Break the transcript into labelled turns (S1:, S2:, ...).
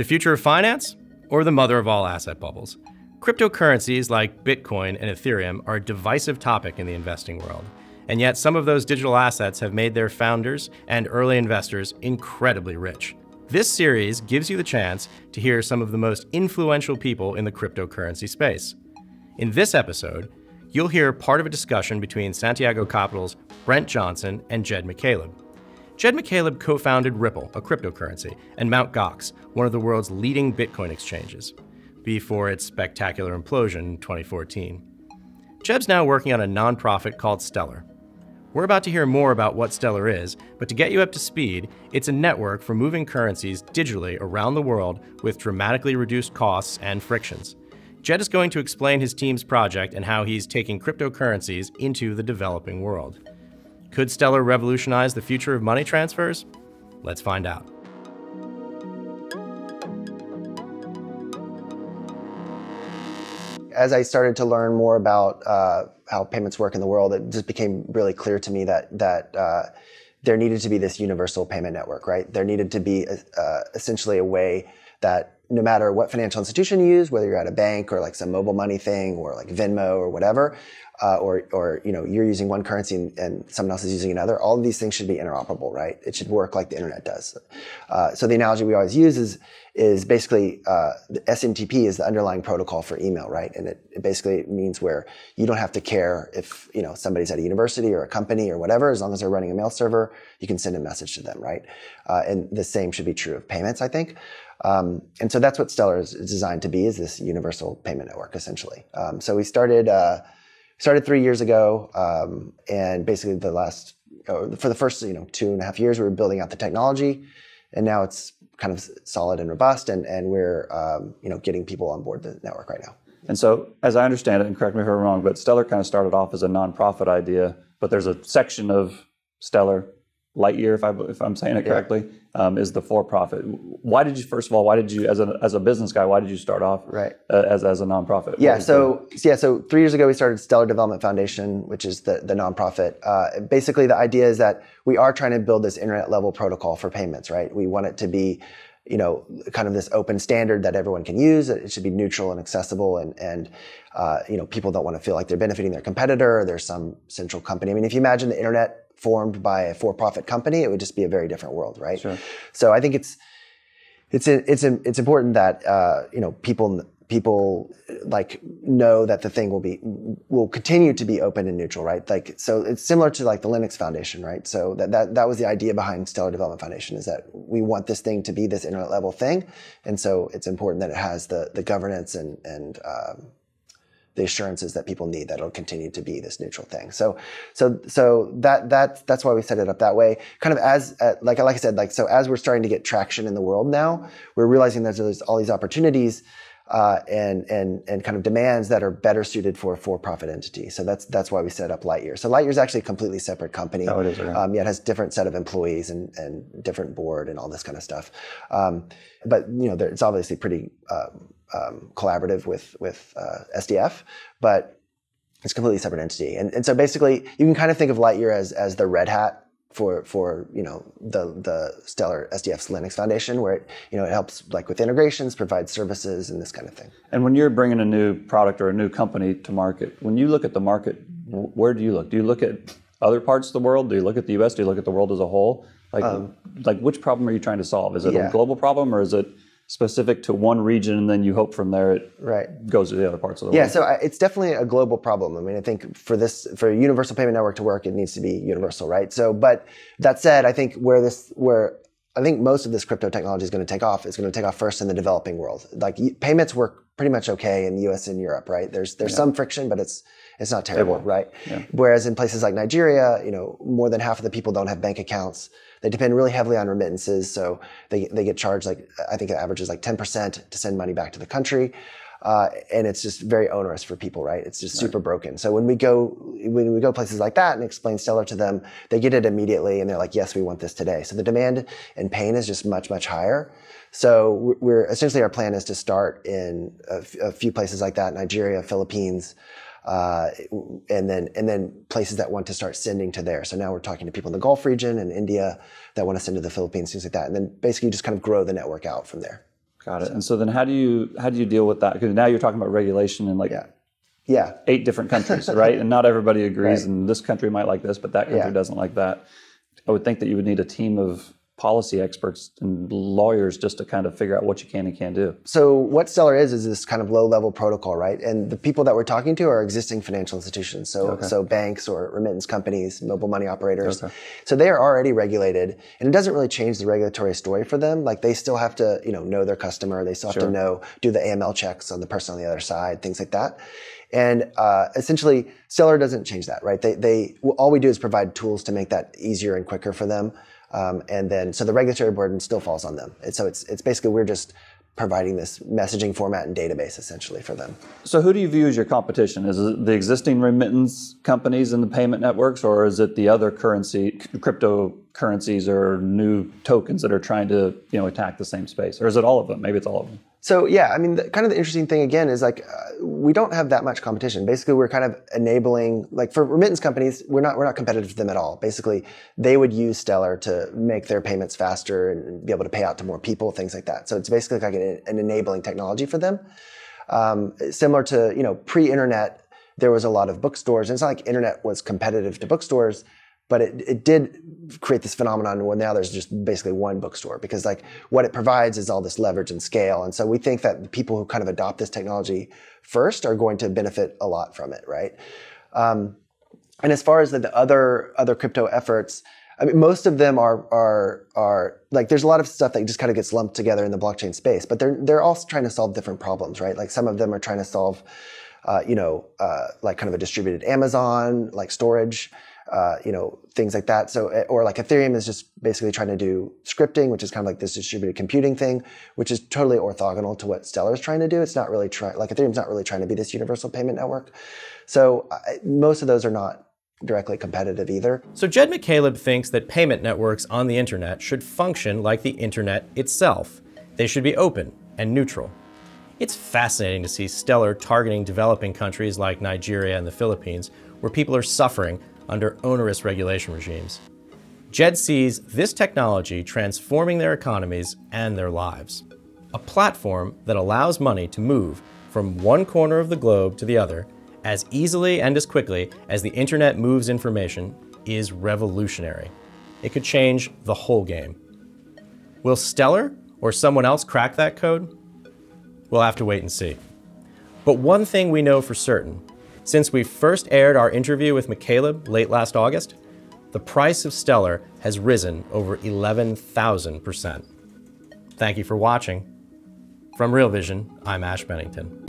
S1: The future of finance or the mother of all asset bubbles? Cryptocurrencies like Bitcoin and Ethereum are a divisive topic in the investing world. And yet, some of those digital assets have made their founders and early investors incredibly rich. This series gives you the chance to hear some of the most influential people in the cryptocurrency space. In this episode, you'll hear part of a discussion between Santiago Capital's Brent Johnson and Jed McCaleb. Jed McCaleb co founded Ripple, a cryptocurrency, and Mt. Gox, one of the world's leading Bitcoin exchanges, before its spectacular implosion in 2014. Jeb's now working on a nonprofit called Stellar. We're about to hear more about what Stellar is, but to get you up to speed, it's a network for moving currencies digitally around the world with dramatically reduced costs and frictions. Jed is going to explain his team's project and how he's taking cryptocurrencies into the developing world. Could Stellar revolutionize the future of money transfers? Let's find out.
S2: As I started to learn more about uh, how payments work in the world, it just became really clear to me that that uh, there needed to be this universal payment network, right? There needed to be a, uh, uh, essentially a way that no matter what financial institution you use, whether you're at a bank or like some mobile money thing or like Venmo or whatever, uh, or or you know you're using one currency and, and, someone else is using another, all of these things should be interoperable, right? It should work like the internet does. Uh, so the analogy we always use is is basically uh, the SMTP is the underlying protocol for email, right? And it, it, basically means where you don't have to care if you know somebody's at a university or a company or whatever, as long as they're running a mail server, you can send a message to them, right? Uh, and the same should be true of payments, I think. Um, and so that's what Stellar is designed to be: is this universal payment network, essentially. Um, so we started uh, started three years ago, um, and basically the last uh, for the first you know two and a half years we were building out the technology, and now it's kind of solid and robust, and and we're um, you know getting people on board the network right now. And so, as I understand it, and correct me if
S3: I'm wrong, but Stellar kind of started off as a nonprofit idea, but there's a section of Stellar Lightyear, if, I, if I'm saying it correctly, yeah. um, is the for-profit. Why did you, first of all, why did you, as a, as a business guy, why did you start off right. Uh, as, as a nonprofit? Yeah, so
S2: yeah, so three years ago we started Stellar Development Foundation, which is the, the nonprofit. Uh, basically, the idea is that we are trying to build this internet-level protocol for payments, right? We want it to be, you know, kind of this open standard that everyone can use. It should be neutral and accessible, and and uh, you know, people don't want to feel like they're benefiting their competitor or there's some central company. I mean, if you imagine the internet formed by a for-profit company, it would just be a very different world, right? Sure. So I think it's it's it's it's important that uh, you know people people like know that the thing will be will continue to be open and neutral, right? Like so, it's similar to like the Linux Foundation, right? So that that that was the idea behind Stellar Development Foundation is that we want this thing to be this internet level thing, and so it's important that it has the the governance and and um, the assurances that people need that it'll continue to be this neutral thing. So, so, so that, that, that's why we set it up that way. Kind of as, uh, like, like I said, like, so as we're starting to get traction in the world now, we're realizing that there's all these opportunities. Uh, and and and kind of demands that are better suited for a for-profit entity. So that's that's why we set up Lightyear. So Lightyear is actually a completely separate company. Oh, it is. Right? Um, yeah, it has different set of employees and and different board and all this kind of stuff. Um, but you know, there, it's obviously pretty. Uh, um, collaborative with with uh, SDF, but it's a completely separate entity. And, and so basically, you can kind of think of Lightyear as as the Red Hat for for you know the the Stellar SDF's Linux Foundation, where it you know it helps like with integrations, provides services, and this kind of thing.
S3: And when you're bringing a new product or a new company to market, when you look at the market, where do you look? Do you look at other parts of the world? Do you look at the U.S.? Do you look at the world as a whole? Like um, like which problem are you trying to solve? Is it yeah. a global problem or is it specific to one region and then you hope from there it right. goes to the other parts of the yeah, world. Yeah, so
S2: I, uh, it's definitely a global problem. I mean, I think for this for universal payment network to work, it needs to be universal, right? So, but that said, I think where this where I think most of this crypto technology is going to take off. It's going to take off first in the developing world. Like payments work pretty much okay in the U.S. and Europe, right? There's there's yeah. some friction, but it's it's not terrible, right? Yeah. Whereas in places like Nigeria, you know, more than half of the people don't have bank accounts. They depend really heavily on remittances, so they they get charged like I think the average is like 10% to send money back to the country uh, and it's just very onerous for people, right? It's just super right. broken. So when we go when we go places like that and explain Stellar to them, they get it immediately, and they're like, "Yes, we want this today." So the demand and pain is just much much higher. So we're essentially our plan is to start in a, f- a few places like that: Nigeria, Philippines. Uh, and then and then places that want to start sending to there. So now we're talking to people in the Gulf region and India that want to send to the Philippines, things like that, and then basically just kind of grow the network out from there. Got it. So, and so then how do you how do you deal with that? Because now you're talking about regulation in like yeah. Yeah. eight
S3: different countries, right? and not everybody agrees. Right. And this country might like this, but that country yeah. doesn't like that. I would think that you would need a team of policy experts and lawyers just to kind of figure out what you can and
S2: can't do. So what Stellar is is this kind of low-level protocol, right? And the people that we're talking to are existing financial institutions, so okay. so banks or remittance companies, mobile money operators. Okay. So they are already regulated, and it doesn't really change the regulatory story for them. Like they still have to, you know, know their customer, they still have sure. to know do the AML checks on the person on the other side, things like that. And uh, essentially, Stellar doesn't change that, right? They, they all we do is provide tools to make that easier and quicker for them. Um, and then, so the regulatory burden still falls on them. And so it's, it's basically, we're just providing this messaging format and database essentially for them.
S3: So who do you view as your competition? Is it the existing remittance companies and the payment networks, or is it the other currency, crypto currencies or new tokens that are trying to you know attack the same space or is it all of them maybe it's
S2: all of them so yeah i mean the, kind of the interesting thing again is like uh, we don't have that much competition basically we're kind of enabling like for remittance companies we're not we're not competitive to them at all basically they would use stellar to make their payments faster and be able to pay out to more people things like that so it's basically like an, an enabling technology for them um, similar to you know pre-internet there was a lot of bookstores and it's not like internet was competitive to bookstores but it, it did create this phenomenon where now there's just basically one bookstore because like what it provides is all this leverage and scale and so we think that the people who kind of adopt this technology first are going to benefit a lot from it right um, and as far as the, the, other other crypto efforts I mean, most of them are are are like there's a lot of stuff that just kind of gets lumped together in the blockchain space, but they're they're all trying to solve different problems, right? Like some of them are trying to solve, uh, you know, uh, like kind of a distributed Amazon, like storage. Uh, you know, things like that. So, eh, or like Ethereum is just basically trying to do scripting, which is kind of like this distributed computing thing, which is totally orthogonal to what Stellar is trying to do. It's not really trying, like Ethereum's not really trying to be this universal payment network. So most of those are not directly competitive either.
S1: So Jed McCaleb thinks that payment networks on the internet should function like the internet itself. They should be open and neutral. It's fascinating to see Stellar targeting developing countries like Nigeria and the Philippines, where people are suffering under onerous regulation regimes. JED sees this technology transforming their economies and their lives. A platform that allows money to move from one corner of the globe to the other as easily and as quickly as the internet moves information is revolutionary. It could change the whole game. Will Stellar or someone else crack that code? We'll have to wait and see. But one thing we know for certain since we first aired our interview with McCaleb late last August, the price of Stellar has risen over 11,000%. Thank you for watching. From Real Vision, I'm Ash Bennington.